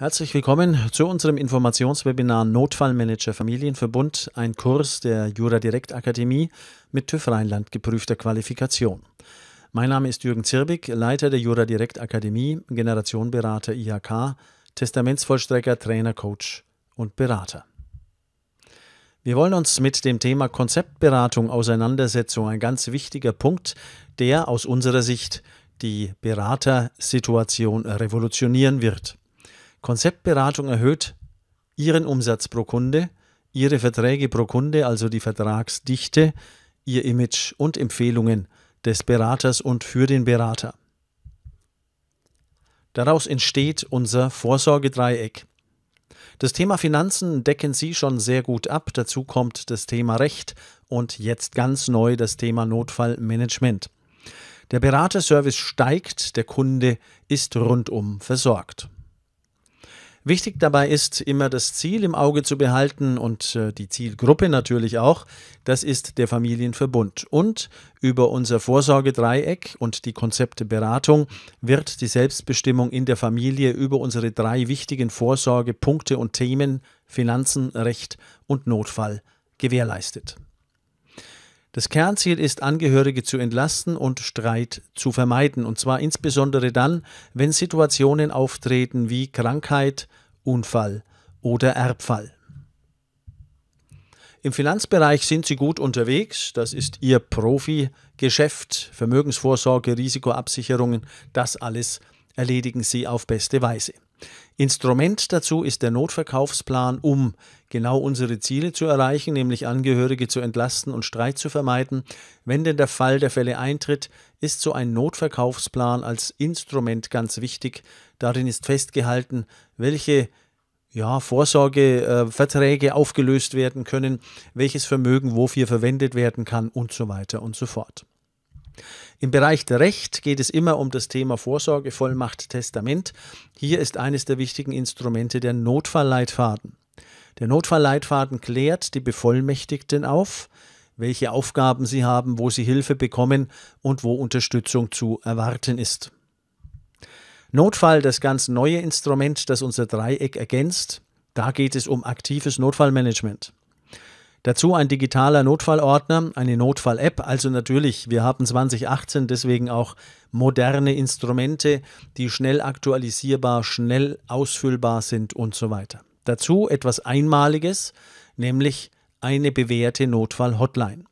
Herzlich willkommen zu unserem Informationswebinar Notfallmanager Familienverbund, ein Kurs der Jura Direkt Akademie mit TÜV Rheinland geprüfter Qualifikation. Mein Name ist Jürgen Zirbig, Leiter der Jura Direkt Akademie, Generationberater IHK, Testamentsvollstrecker, Trainer, Coach und Berater. Wir wollen uns mit dem Thema Konzeptberatung auseinandersetzen, ein ganz wichtiger Punkt, der aus unserer Sicht die Beratersituation revolutionieren wird. Konzeptberatung erhöht ihren Umsatz pro Kunde, ihre Verträge pro Kunde, also die Vertragsdichte, ihr Image und Empfehlungen des Beraters und für den Berater. Daraus entsteht unser Vorsorgedreieck. Das Thema Finanzen decken Sie schon sehr gut ab. Dazu kommt das Thema Recht und jetzt ganz neu das Thema Notfallmanagement. Der Beraterservice steigt, der Kunde ist rundum versorgt. Wichtig dabei ist, immer das Ziel im Auge zu behalten und äh, die Zielgruppe natürlich auch. Das ist der Familienverbund. Und über unser Vorsorgedreieck und die Konzepte Beratung wird die Selbstbestimmung in der Familie über unsere drei wichtigen Vorsorgepunkte und Themen Finanzen, Recht und Notfall gewährleistet. Das Kernziel ist, Angehörige zu entlasten und Streit zu vermeiden, und zwar insbesondere dann, wenn Situationen auftreten wie Krankheit, Unfall oder Erbfall. Im Finanzbereich sind Sie gut unterwegs, das ist Ihr Profi-Geschäft, Vermögensvorsorge, Risikoabsicherungen, das alles erledigen Sie auf beste Weise. Instrument dazu ist der Notverkaufsplan, um genau unsere Ziele zu erreichen, nämlich Angehörige zu entlasten und Streit zu vermeiden. Wenn denn der Fall der Fälle eintritt, ist so ein Notverkaufsplan als Instrument ganz wichtig. Darin ist festgehalten, welche ja, Vorsorgeverträge äh, aufgelöst werden können, welches Vermögen wofür verwendet werden kann und so weiter und so fort. Im Bereich der Recht geht es immer um das Thema Vorsorge, Vollmacht, Testament. Hier ist eines der wichtigen Instrumente der Notfallleitfaden. Der Notfallleitfaden klärt die Bevollmächtigten auf, welche Aufgaben sie haben, wo sie Hilfe bekommen und wo Unterstützung zu erwarten ist. Notfall, das ganz neue Instrument, das unser Dreieck ergänzt, da geht es um aktives Notfallmanagement. Dazu ein digitaler Notfallordner, eine Notfall-App. Also natürlich, wir haben 2018 deswegen auch moderne Instrumente, die schnell aktualisierbar, schnell ausfüllbar sind und so weiter. Dazu etwas Einmaliges, nämlich eine bewährte Notfall-Hotline.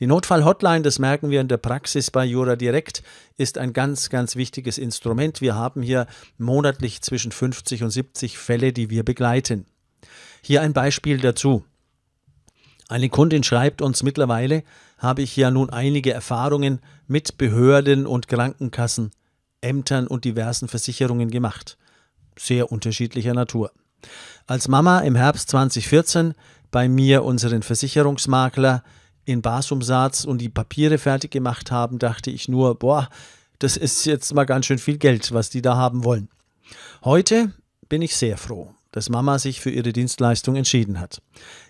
Die Notfall-Hotline, das merken wir in der Praxis bei Jura Direkt, ist ein ganz, ganz wichtiges Instrument. Wir haben hier monatlich zwischen 50 und 70 Fälle, die wir begleiten. Hier ein Beispiel dazu. Eine Kundin schreibt uns mittlerweile, habe ich ja nun einige Erfahrungen mit Behörden und Krankenkassen, Ämtern und diversen Versicherungen gemacht. Sehr unterschiedlicher Natur als Mama im Herbst 2014 bei mir unseren Versicherungsmakler in Basumsatz und die Papiere fertig gemacht haben, dachte ich nur, boah, das ist jetzt mal ganz schön viel Geld, was die da haben wollen. Heute bin ich sehr froh, dass Mama sich für ihre Dienstleistung entschieden hat.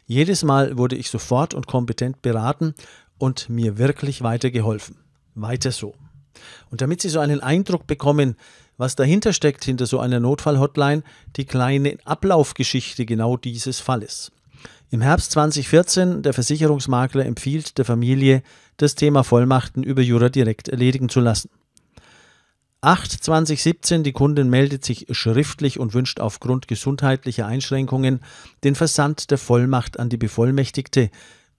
Jedes Mal wurde ich sofort und kompetent beraten und mir wirklich weitergeholfen. Weiter so. Und damit Sie so einen Eindruck bekommen, was dahinter steckt, hinter so einer Notfallhotline, die kleine Ablaufgeschichte genau dieses Falles. Im Herbst 2014 der Versicherungsmakler empfiehlt der Familie, das Thema Vollmachten über Jura direkt erledigen zu lassen. 8 2017 die Kundin meldet sich schriftlich und wünscht aufgrund gesundheitlicher Einschränkungen den Versand der Vollmacht an die Bevollmächtigte.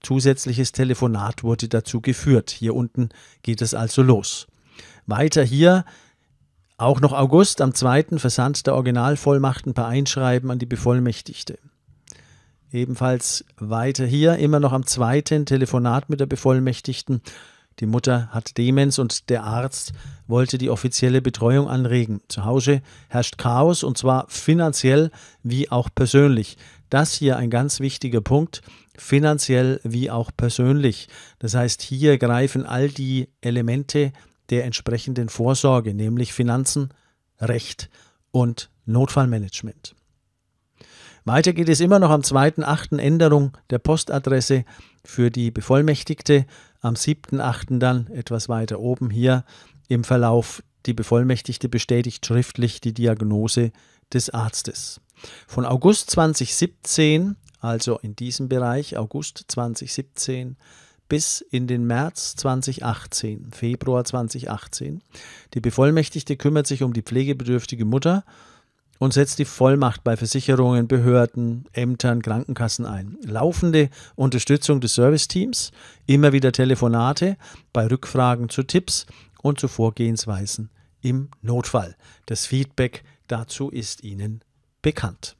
Zusätzliches Telefonat wurde dazu geführt. Hier unten geht es also los. Weiter hier auch noch August am 2. Versand der Originalvollmachten per Einschreiben an die Bevollmächtigte. Ebenfalls weiter hier, immer noch am 2. Telefonat mit der Bevollmächtigten. Die Mutter hat Demenz und der Arzt wollte die offizielle Betreuung anregen. Zu Hause herrscht Chaos und zwar finanziell wie auch persönlich. Das hier ein ganz wichtiger Punkt, finanziell wie auch persönlich. Das heißt, hier greifen all die Elemente der entsprechenden Vorsorge, nämlich Finanzen, Recht und Notfallmanagement. Weiter geht es immer noch am 2.8. Änderung der Postadresse für die Bevollmächtigte. Am 7.8. dann etwas weiter oben hier im Verlauf. Die Bevollmächtigte bestätigt schriftlich die Diagnose des Arztes. Von August 2017, also in diesem Bereich, August 2017, bis in den März 2018, Februar 2018. Die Bevollmächtigte kümmert sich um die pflegebedürftige Mutter und setzt die Vollmacht bei Versicherungen, Behörden, Ämtern, Krankenkassen ein. Laufende Unterstützung des Serviceteams, immer wieder Telefonate bei Rückfragen zu Tipps und zu Vorgehensweisen im Notfall. Das Feedback dazu ist Ihnen bekannt.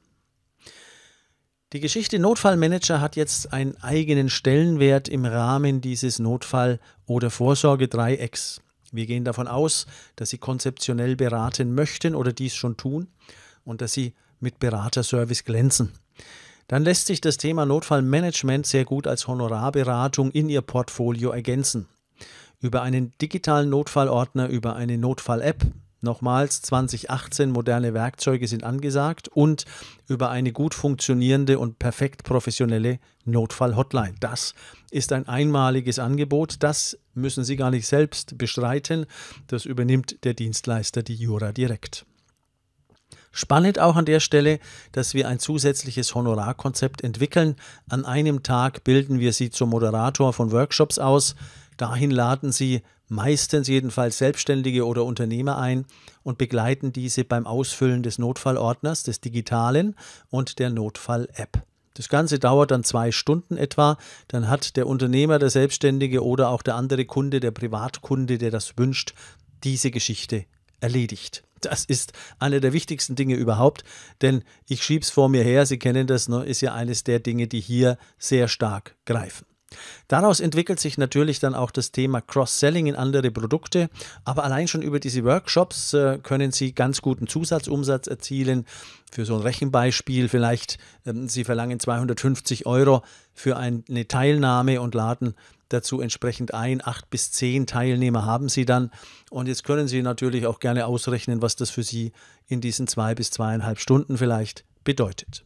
Die Geschichte Notfallmanager hat jetzt einen eigenen Stellenwert im Rahmen dieses Notfall- oder Vorsorgedreiecks. Wir gehen davon aus, dass Sie konzeptionell beraten möchten oder dies schon tun und dass Sie mit Beraterservice glänzen. Dann lässt sich das Thema Notfallmanagement sehr gut als Honorarberatung in Ihr Portfolio ergänzen. Über einen digitalen Notfallordner, über eine Notfall-App, Nochmals, 2018 moderne Werkzeuge sind angesagt und über eine gut funktionierende und perfekt professionelle Notfall-Hotline. Das ist ein einmaliges Angebot. Das müssen Sie gar nicht selbst bestreiten. Das übernimmt der Dienstleister, die Jura direkt. Spannend auch an der Stelle, dass wir ein zusätzliches Honorarkonzept entwickeln. An einem Tag bilden wir Sie zum Moderator von Workshops aus. Dahin laden Sie meistens jedenfalls Selbstständige oder Unternehmer ein und begleiten diese beim Ausfüllen des Notfallordners, des digitalen und der Notfall-App. Das Ganze dauert dann zwei Stunden etwa. Dann hat der Unternehmer, der Selbstständige oder auch der andere Kunde, der Privatkunde, der das wünscht, diese Geschichte erledigt. Das ist eine der wichtigsten Dinge überhaupt, denn ich schiebe es vor mir her, Sie kennen das, ne, ist ja eines der Dinge, die hier sehr stark greifen. Daraus entwickelt sich natürlich dann auch das Thema Cross-Selling in andere Produkte, aber allein schon über diese Workshops äh, können Sie ganz guten Zusatzumsatz erzielen. Für so ein Rechenbeispiel vielleicht, ähm, Sie verlangen 250 Euro für eine Teilnahme und laden dazu entsprechend ein. Acht bis zehn Teilnehmer haben Sie dann. Und jetzt können Sie natürlich auch gerne ausrechnen, was das für Sie in diesen zwei bis zweieinhalb Stunden vielleicht bedeutet.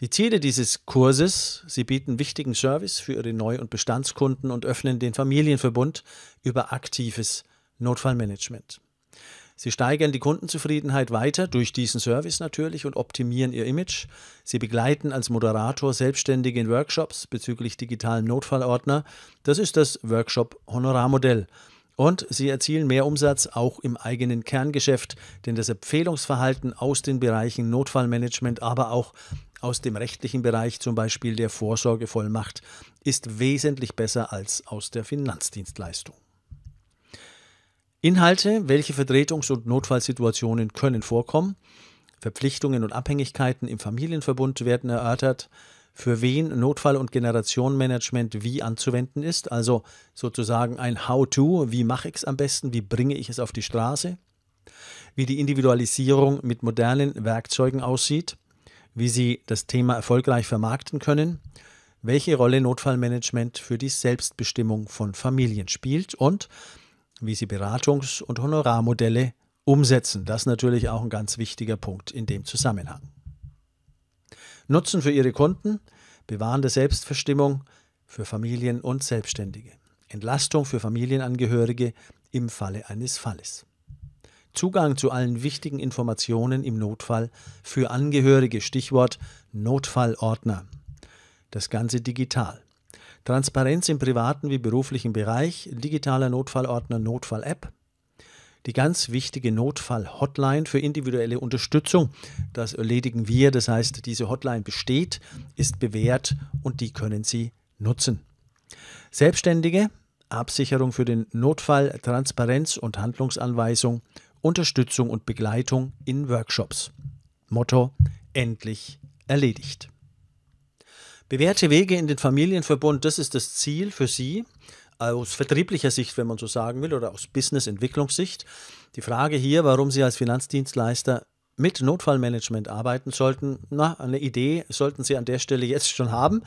Die Ziele dieses Kurses, sie bieten wichtigen Service für ihre Neu- und Bestandskunden und öffnen den Familienverbund über aktives Notfallmanagement. Sie steigern die Kundenzufriedenheit weiter durch diesen Service natürlich und optimieren ihr Image. Sie begleiten als Moderator Selbstständige in Workshops bezüglich digitalen Notfallordner. Das ist das Workshop-Honorarmodell. Und sie erzielen mehr Umsatz auch im eigenen Kerngeschäft, denn das Empfehlungsverhalten aus den Bereichen Notfallmanagement, aber auch aus dem rechtlichen Bereich, zum Beispiel der Vorsorgevollmacht, ist wesentlich besser als aus der Finanzdienstleistung. Inhalte, welche Vertretungs- und Notfallsituationen können vorkommen, Verpflichtungen und Abhängigkeiten im Familienverbund werden erörtert, für wen Notfall- und Generationenmanagement wie anzuwenden ist. Also sozusagen ein How-to, wie mache ich es am besten, wie bringe ich es auf die Straße, wie die Individualisierung mit modernen Werkzeugen aussieht, wie sie das Thema erfolgreich vermarkten können, welche Rolle Notfallmanagement für die Selbstbestimmung von Familien spielt und wie sie Beratungs- und Honorarmodelle umsetzen. Das ist natürlich auch ein ganz wichtiger Punkt in dem Zusammenhang. Nutzen für ihre Kunden, bewahrende Selbstverstimmung für Familien und Selbstständige, Entlastung für Familienangehörige im Falle eines Falles. Zugang zu allen wichtigen Informationen im Notfall für Angehörige, Stichwort Notfallordner. Das Ganze digital. Transparenz im privaten wie beruflichen Bereich, digitaler Notfallordner, Notfall-App, die ganz wichtige Notfall-Hotline für individuelle Unterstützung. Das erledigen wir. Das heißt, diese Hotline besteht, ist bewährt und die können Sie nutzen. Selbstständige, Absicherung für den Notfall, Transparenz und Handlungsanweisung, Unterstützung und Begleitung in Workshops. Motto: Endlich erledigt. Bewährte Wege in den Familienverbund, das ist das Ziel für Sie aus vertrieblicher Sicht, wenn man so sagen will, oder aus Business-Entwicklungssicht. Die Frage hier, warum Sie als Finanzdienstleister mit Notfallmanagement arbeiten sollten, na, eine Idee sollten Sie an der Stelle jetzt schon haben,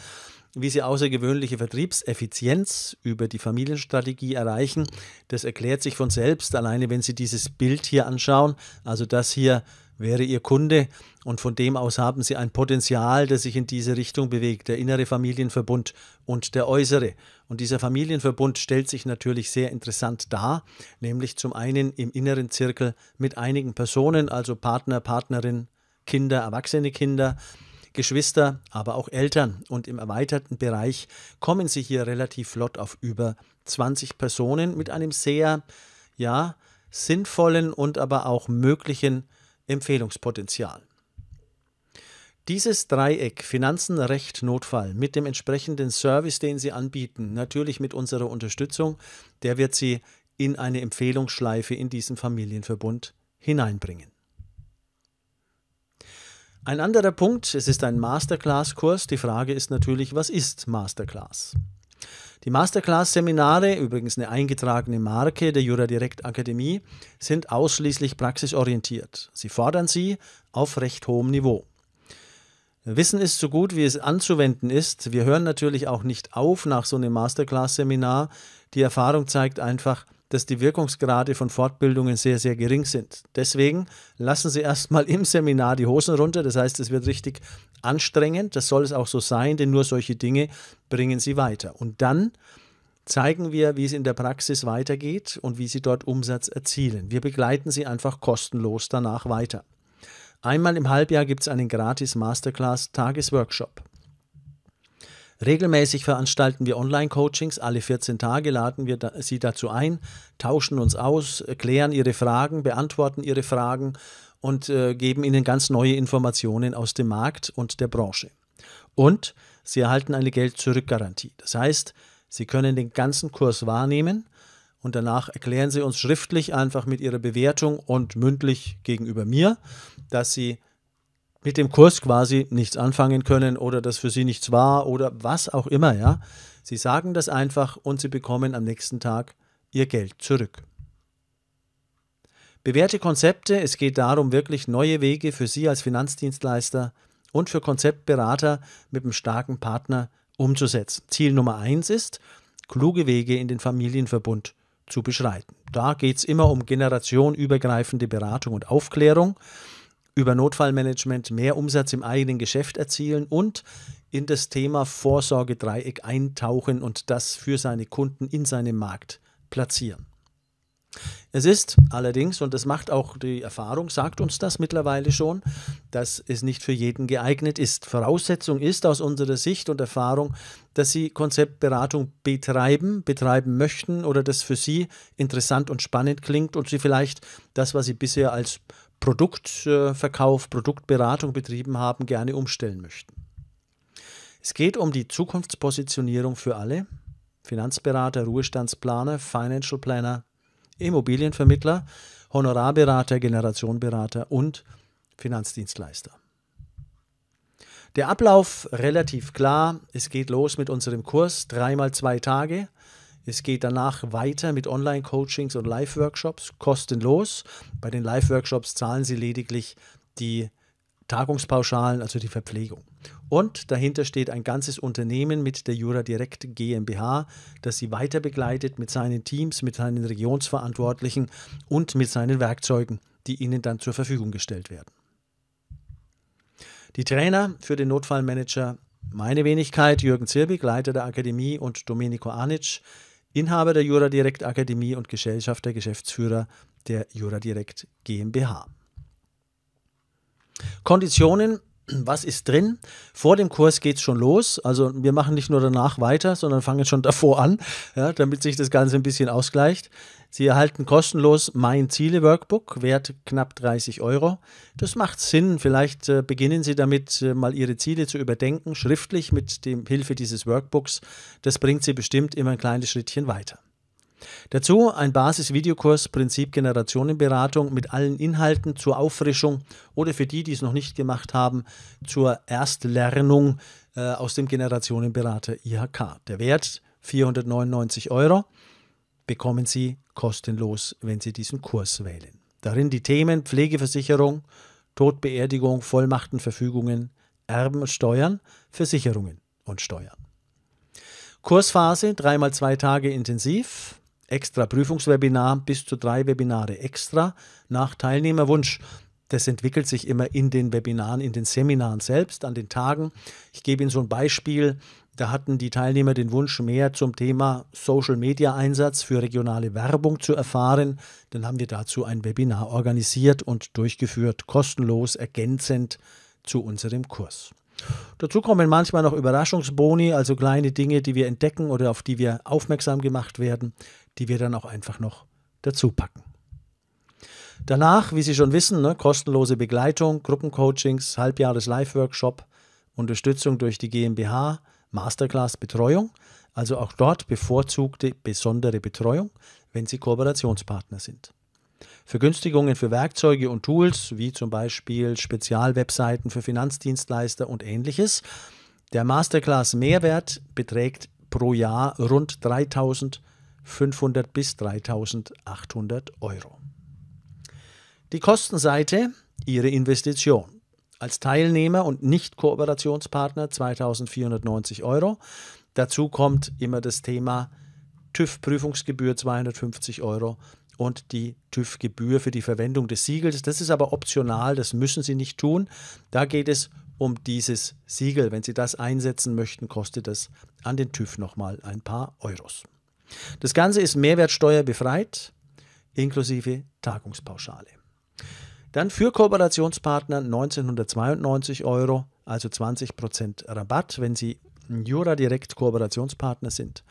wie Sie außergewöhnliche Vertriebseffizienz über die Familienstrategie erreichen. Das erklärt sich von selbst, alleine wenn Sie dieses Bild hier anschauen, also das hier wäre Ihr Kunde und von dem aus haben Sie ein Potenzial, das sich in diese Richtung bewegt, der innere Familienverbund und der äußere. Und dieser Familienverbund stellt sich natürlich sehr interessant dar, nämlich zum einen im inneren Zirkel mit einigen Personen, also Partner, Partnerin, Kinder, erwachsene Kinder, Geschwister, aber auch Eltern. Und im erweiterten Bereich kommen Sie hier relativ flott auf über 20 Personen mit einem sehr, ja, sinnvollen und aber auch möglichen Empfehlungspotenzial. Dieses Dreieck Finanzen, Recht, Notfall mit dem entsprechenden Service, den Sie anbieten, natürlich mit unserer Unterstützung, der wird Sie in eine Empfehlungsschleife in diesen Familienverbund hineinbringen. Ein anderer Punkt, es ist ein Masterclass-Kurs, die Frage ist natürlich, was ist Masterclass? Die Masterclass-Seminare, übrigens eine eingetragene Marke der Jura Direct Akademie, sind ausschließlich praxisorientiert. Sie fordern Sie auf recht hohem Niveau. Wissen ist so gut, wie es anzuwenden ist. Wir hören natürlich auch nicht auf nach so einem Masterclass-Seminar. Die Erfahrung zeigt einfach, dass die Wirkungsgrade von Fortbildungen sehr, sehr gering sind. Deswegen lassen Sie erstmal im Seminar die Hosen runter. Das heißt, es wird richtig anstrengend. Das soll es auch so sein, denn nur solche Dinge bringen Sie weiter. Und dann zeigen wir, wie es in der Praxis weitergeht und wie Sie dort Umsatz erzielen. Wir begleiten Sie einfach kostenlos danach weiter. Einmal im Halbjahr gibt es einen gratis Masterclass Tagesworkshop. Regelmäßig veranstalten wir Online-Coachings. Alle 14 Tage laden wir da, Sie dazu ein, tauschen uns aus, klären Ihre Fragen, beantworten Ihre Fragen und äh, geben Ihnen ganz neue Informationen aus dem Markt und der Branche. Und Sie erhalten eine Geld-Zurück-Garantie. Das heißt, Sie können den ganzen Kurs wahrnehmen und danach erklären Sie uns schriftlich einfach mit Ihrer Bewertung und mündlich gegenüber mir, dass Sie mit dem Kurs quasi nichts anfangen können oder das für sie nichts war oder was auch immer, ja. Sie sagen das einfach und sie bekommen am nächsten Tag ihr Geld zurück. Bewährte Konzepte, es geht darum, wirklich neue Wege für Sie als Finanzdienstleister und für Konzeptberater mit einem starken Partner umzusetzen. Ziel Nummer eins ist, kluge Wege in den Familienverbund zu beschreiten. Da geht es immer um generationübergreifende Beratung und Aufklärung über Notfallmanagement mehr Umsatz im eigenen Geschäft erzielen und in das Thema Vorsorgedreieck eintauchen und das für seine Kunden in seinem Markt platzieren. Es ist allerdings, und das macht auch die Erfahrung, sagt uns das mittlerweile schon, dass es nicht für jeden geeignet ist. Voraussetzung ist aus unserer Sicht und Erfahrung, dass Sie Konzeptberatung betreiben, betreiben möchten oder das für Sie interessant und spannend klingt und Sie vielleicht das, was Sie bisher als Produktverkauf, Produktberatung betrieben haben, gerne umstellen möchten. Es geht um die Zukunftspositionierung für alle, Finanzberater, Ruhestandsplaner, Financial Planner, Immobilienvermittler, Honorarberater, Generationberater und Finanzdienstleister. Der Ablauf relativ klar. Es geht los mit unserem Kurs, dreimal zwei Tage. Es geht danach weiter mit Online-Coachings und Live-Workshops, kostenlos. Bei den Live-Workshops zahlen Sie lediglich die Tagungspauschalen, also die Verpflegung. Und dahinter steht ein ganzes Unternehmen mit der Jura Direct GmbH, das sie weiter begleitet mit seinen Teams, mit seinen Regionsverantwortlichen und mit seinen Werkzeugen, die ihnen dann zur Verfügung gestellt werden. Die Trainer für den Notfallmanager, meine Wenigkeit, Jürgen Zirbig, Leiter der Akademie und Domenico Anitsch, Inhaber der Jura Direkt Akademie und Gesellschafter, Geschäftsführer der Jura Direkt GmbH. Konditionen was ist drin. Vor dem Kurs geht es schon los. Also wir machen nicht nur danach weiter, sondern fangen schon davor an, ja, damit sich das Ganze ein bisschen ausgleicht. Sie erhalten kostenlos mein Ziele-Workbook, wert knapp 30 Euro. Das macht Sinn. Vielleicht äh, beginnen Sie damit, äh, mal Ihre Ziele zu überdenken, schriftlich mit dem Hilfe dieses Workbooks. Das bringt Sie bestimmt immer ein kleines Schrittchen weiter. Dazu ein Basis-Videokurs Prinzip Generationenberatung mit allen Inhalten zur Auffrischung oder für die, die es noch nicht gemacht haben, zur Erstlernung äh, aus dem Generationenberater IHK. Der Wert 499 Euro bekommen Sie kostenlos, wenn Sie diesen Kurs wählen. Darin die Themen Pflegeversicherung, Todbeerdigung, Vollmachten, Verfügungen, Steuern, Versicherungen und Steuern. Kursphase, dreimal zwei Tage intensiv, extra Prüfungswebinar, bis zu drei Webinare extra nach Teilnehmerwunsch. Das entwickelt sich immer in den Webinaren, in den Seminaren selbst, an den Tagen. Ich gebe Ihnen so ein Beispiel. Da hatten die Teilnehmer den Wunsch, mehr zum Thema Social Media Einsatz für regionale Werbung zu erfahren. Dann haben wir dazu ein Webinar organisiert und durchgeführt, kostenlos, ergänzend zu unserem Kurs. Dazu kommen manchmal noch Überraschungsboni, also kleine Dinge, die wir entdecken oder auf die wir aufmerksam gemacht werden die wir dann auch einfach noch dazu packen. Danach, wie Sie schon wissen, ne, kostenlose Begleitung, Gruppencoachings, Halbjahres-Live-Workshop, Unterstützung durch die GmbH, Masterclass-Betreuung, also auch dort bevorzugte besondere Betreuung, wenn Sie Kooperationspartner sind. Vergünstigungen für Werkzeuge und Tools, wie zum Beispiel Spezialwebseiten für Finanzdienstleister und ähnliches. Der Masterclass Mehrwert beträgt pro Jahr rund 3000 Euro. 500 bis 3800 Euro. Die Kostenseite, Ihre Investition. Als Teilnehmer und Nicht-Kooperationspartner 2490 Euro. Dazu kommt immer das Thema TÜV-Prüfungsgebühr 250 Euro und die TÜV-Gebühr für die Verwendung des Siegels. Das ist aber optional, das müssen Sie nicht tun. Da geht es um dieses Siegel. Wenn Sie das einsetzen möchten, kostet das an den TÜV nochmal ein paar Euros. Das Ganze ist mehrwertsteuerbefreit, inklusive Tagungspauschale. Dann für Kooperationspartner 1992 Euro, also 20% Rabatt, wenn Sie Jura direkt Kooperationspartner sind.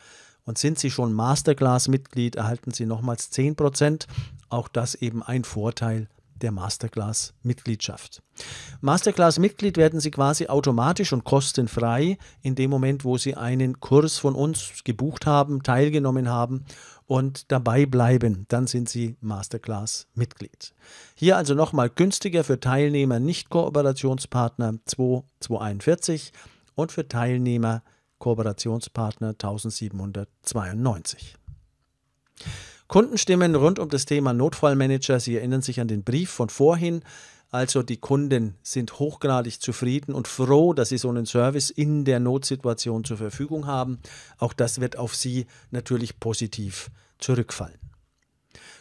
Und sind Sie schon Masterclass-Mitglied, erhalten Sie nochmals 10%. Auch das eben ein Vorteil der Masterclass-Mitgliedschaft. Masterclass-Mitglied werden Sie quasi automatisch und kostenfrei in dem Moment, wo Sie einen Kurs von uns gebucht haben, teilgenommen haben und dabei bleiben. Dann sind Sie Masterclass-Mitglied. Hier also nochmal günstiger für Teilnehmer, nicht Kooperationspartner 2,241 und für Teilnehmer Kooperationspartner 1792. Kundenstimmen rund um das Thema Notfallmanager. Sie erinnern sich an den Brief von vorhin. Also die Kunden sind hochgradig zufrieden und froh, dass sie so einen Service in der Notsituation zur Verfügung haben. Auch das wird auf sie natürlich positiv zurückfallen.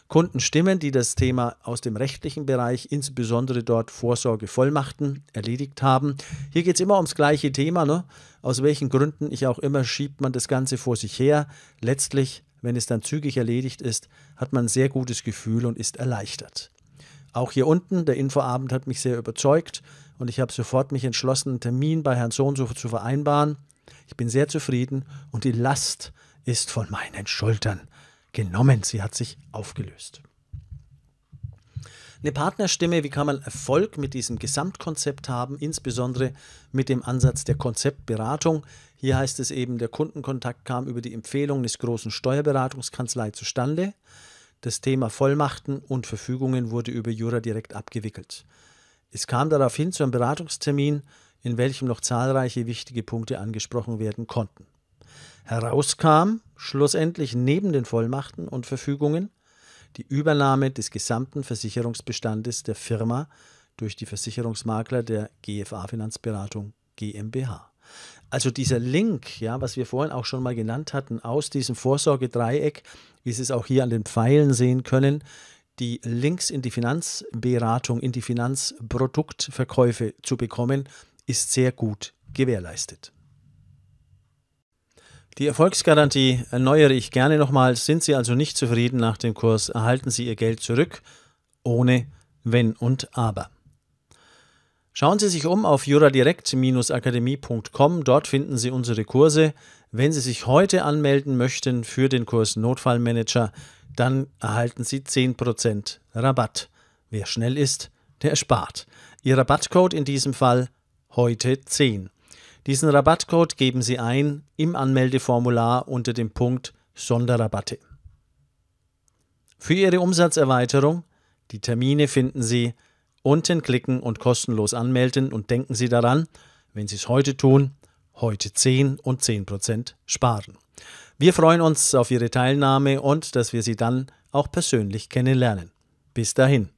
Kundenstimmen, die das Thema aus dem rechtlichen Bereich, insbesondere dort Vorsorgevollmachten, erledigt haben. Hier geht es immer ums gleiche Thema. Ne? Aus welchen Gründen ich auch immer schiebt man das Ganze vor sich her. Letztlich wenn es dann zügig erledigt ist, hat man ein sehr gutes Gefühl und ist erleichtert. Auch hier unten, der Infoabend hat mich sehr überzeugt und ich habe sofort mich entschlossen, einen Termin bei Herrn Sohnso zu vereinbaren. Ich bin sehr zufrieden und die Last ist von meinen Schultern genommen. Sie hat sich aufgelöst. Eine Partnerstimme, wie kann man Erfolg mit diesem Gesamtkonzept haben, insbesondere mit dem Ansatz der Konzeptberatung. Hier heißt es eben, der Kundenkontakt kam über die Empfehlung des großen Steuerberatungskanzlei zustande. Das Thema Vollmachten und Verfügungen wurde über Jura direkt abgewickelt. Es kam daraufhin zu einem Beratungstermin, in welchem noch zahlreiche wichtige Punkte angesprochen werden konnten. Herauskam schlussendlich neben den Vollmachten und Verfügungen die Übernahme des gesamten Versicherungsbestandes der Firma durch die Versicherungsmakler der GFA Finanzberatung GmbH. Also dieser Link, ja, was wir vorhin auch schon mal genannt hatten, aus diesem Vorsorgedreieck, wie Sie es auch hier an den Pfeilen sehen können, die Links in die Finanzberatung, in die Finanzproduktverkäufe zu bekommen, ist sehr gut gewährleistet. Die Erfolgsgarantie erneuere ich gerne nochmal. Sind Sie also nicht zufrieden nach dem Kurs, erhalten Sie Ihr Geld zurück, ohne Wenn und Aber. Schauen Sie sich um auf juradirekt-akademie.com. Dort finden Sie unsere Kurse. Wenn Sie sich heute anmelden möchten für den Kurs Notfallmanager, dann erhalten Sie 10% Rabatt. Wer schnell ist, der spart. Ihr Rabattcode in diesem Fall heute 10. Diesen Rabattcode geben Sie ein im Anmeldeformular unter dem Punkt Sonderrabatte. Für Ihre Umsatzerweiterung, die Termine finden Sie unten klicken und kostenlos anmelden und denken Sie daran, wenn Sie es heute tun, heute 10 und 10% sparen. Wir freuen uns auf Ihre Teilnahme und dass wir Sie dann auch persönlich kennenlernen. Bis dahin.